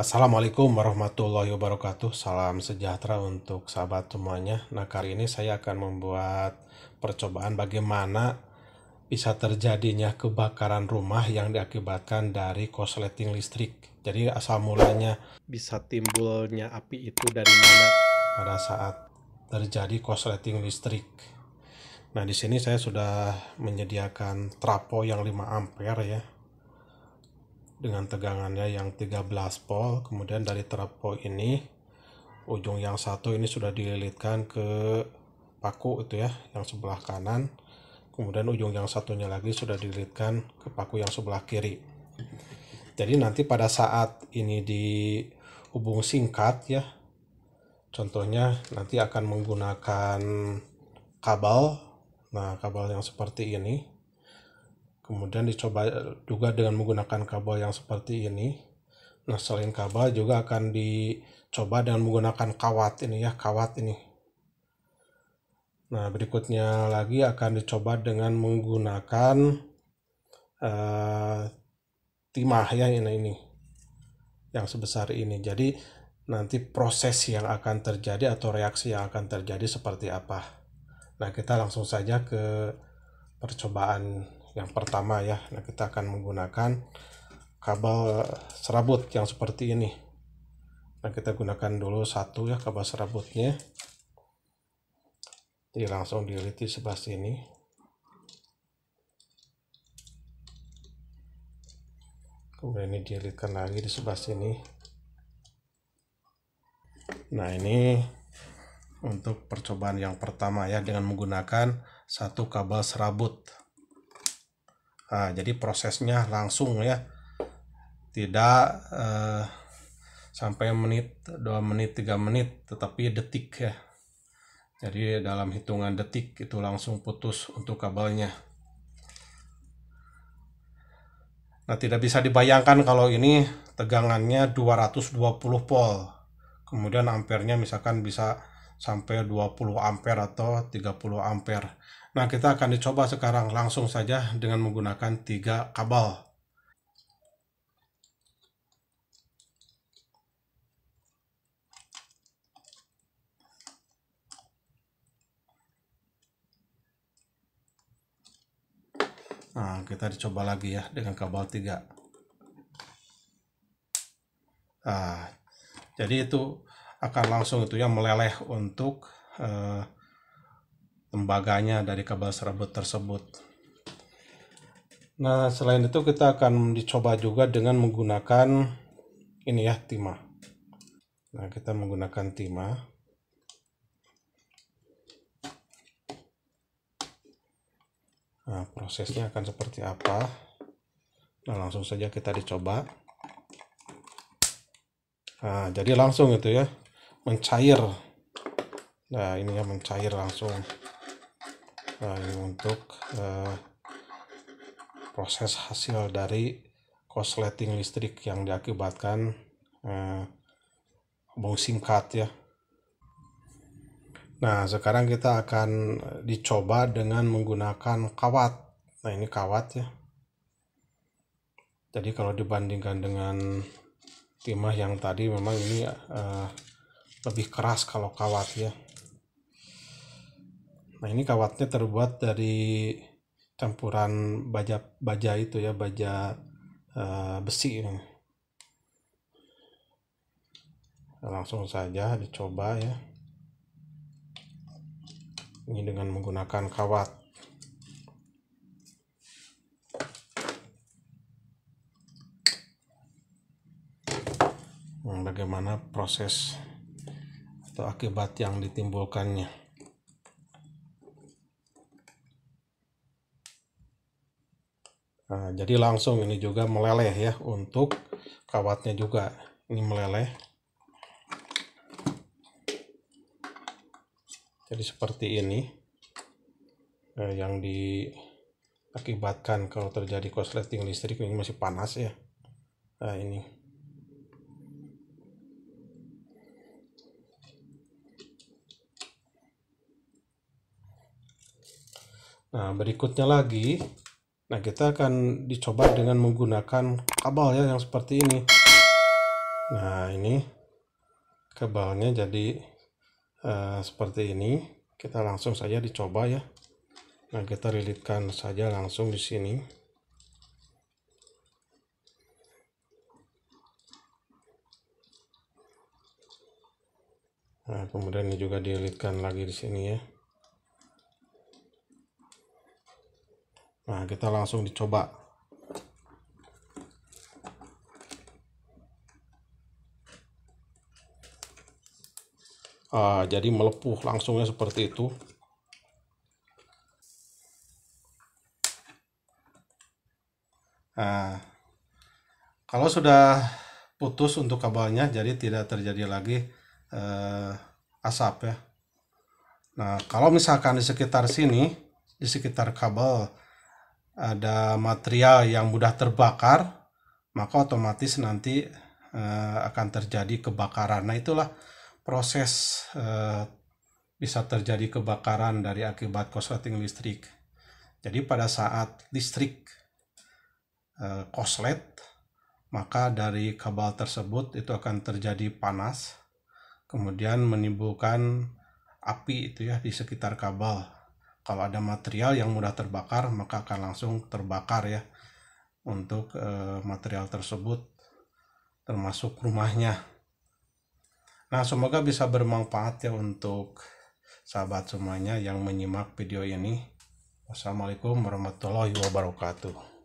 Assalamualaikum warahmatullahi wabarakatuh. Salam sejahtera untuk sahabat semuanya. Nah, kali ini saya akan membuat percobaan bagaimana bisa terjadinya kebakaran rumah yang diakibatkan dari korsleting listrik. Jadi asal mulanya bisa timbulnya api itu dari mana pada saat terjadi korsleting listrik. Nah, di sini saya sudah menyediakan trapo yang 5 ampere ya dengan tegangannya yang 13 volt kemudian dari trafo ini ujung yang satu ini sudah dililitkan ke paku itu ya yang sebelah kanan kemudian ujung yang satunya lagi sudah dililitkan ke paku yang sebelah kiri jadi nanti pada saat ini dihubung singkat ya contohnya nanti akan menggunakan kabel nah kabel yang seperti ini kemudian dicoba eh, juga dengan menggunakan kabel yang seperti ini nah selain kabel juga akan dicoba dengan menggunakan kawat ini ya kawat ini nah berikutnya lagi akan dicoba dengan menggunakan uh, timah ya ini ini yang sebesar ini jadi nanti proses yang akan terjadi atau reaksi yang akan terjadi seperti apa nah kita langsung saja ke percobaan yang pertama ya nah kita akan menggunakan kabel serabut yang seperti ini nah kita gunakan dulu satu ya kabel serabutnya jadi langsung dililit di sebelah sini kemudian ini dililitkan lagi di sebelah sini nah ini untuk percobaan yang pertama ya dengan menggunakan satu kabel serabut Nah, jadi prosesnya langsung ya. Tidak eh, sampai menit, dua menit, tiga menit, tetapi detik ya. Jadi dalam hitungan detik itu langsung putus untuk kabelnya. Nah, tidak bisa dibayangkan kalau ini tegangannya 220 volt. Kemudian ampernya misalkan bisa sampai 20 ampere atau 30 ampere. Nah, kita akan dicoba sekarang langsung saja dengan menggunakan tiga kabel. Nah, kita dicoba lagi ya dengan kabel 3. Nah, jadi itu akan langsung itu ya meleleh untuk eh, tembaganya dari kabel serabut tersebut. Nah, selain itu kita akan dicoba juga dengan menggunakan ini ya, timah. Nah, kita menggunakan timah. Nah, prosesnya akan seperti apa? Nah, langsung saja kita dicoba. Nah, jadi langsung itu ya mencair nah ini ya mencair langsung nah ini untuk eh, proses hasil dari korsleting listrik yang diakibatkan eh, bau singkat ya nah sekarang kita akan dicoba dengan menggunakan kawat nah ini kawat ya jadi kalau dibandingkan dengan timah yang tadi memang ini eh, lebih keras kalau kawat ya nah ini kawatnya terbuat dari campuran baja baja itu ya baja uh, besi langsung saja dicoba ya ini dengan menggunakan kawat hmm, bagaimana proses atau akibat yang ditimbulkannya. Nah, jadi langsung ini juga meleleh ya untuk kawatnya juga ini meleleh. Jadi seperti ini eh, yang diakibatkan kalau terjadi korsleting listrik ini masih panas ya. Nah ini. Nah, berikutnya lagi, nah kita akan dicoba dengan menggunakan kabel ya yang seperti ini. Nah, ini kabelnya jadi uh, seperti ini. Kita langsung saja dicoba ya. Nah, kita lilitkan saja langsung di sini. Nah, kemudian ini juga dililitkan lagi di sini ya. Nah, kita langsung dicoba. Uh, jadi melepuh langsungnya seperti itu. Nah, kalau sudah putus untuk kabelnya, jadi tidak terjadi lagi uh, asap ya. Nah, kalau misalkan di sekitar sini, di sekitar kabel ada material yang mudah terbakar, maka otomatis nanti eh, akan terjadi kebakaran. Nah, itulah proses eh, bisa terjadi kebakaran dari akibat korsleting listrik. Jadi pada saat listrik eh, korslet, maka dari kabel tersebut itu akan terjadi panas, kemudian menimbulkan api itu ya di sekitar kabel kalau ada material yang mudah terbakar maka akan langsung terbakar ya untuk e, material tersebut termasuk rumahnya nah semoga bisa bermanfaat ya untuk sahabat semuanya yang menyimak video ini wassalamualaikum warahmatullahi wabarakatuh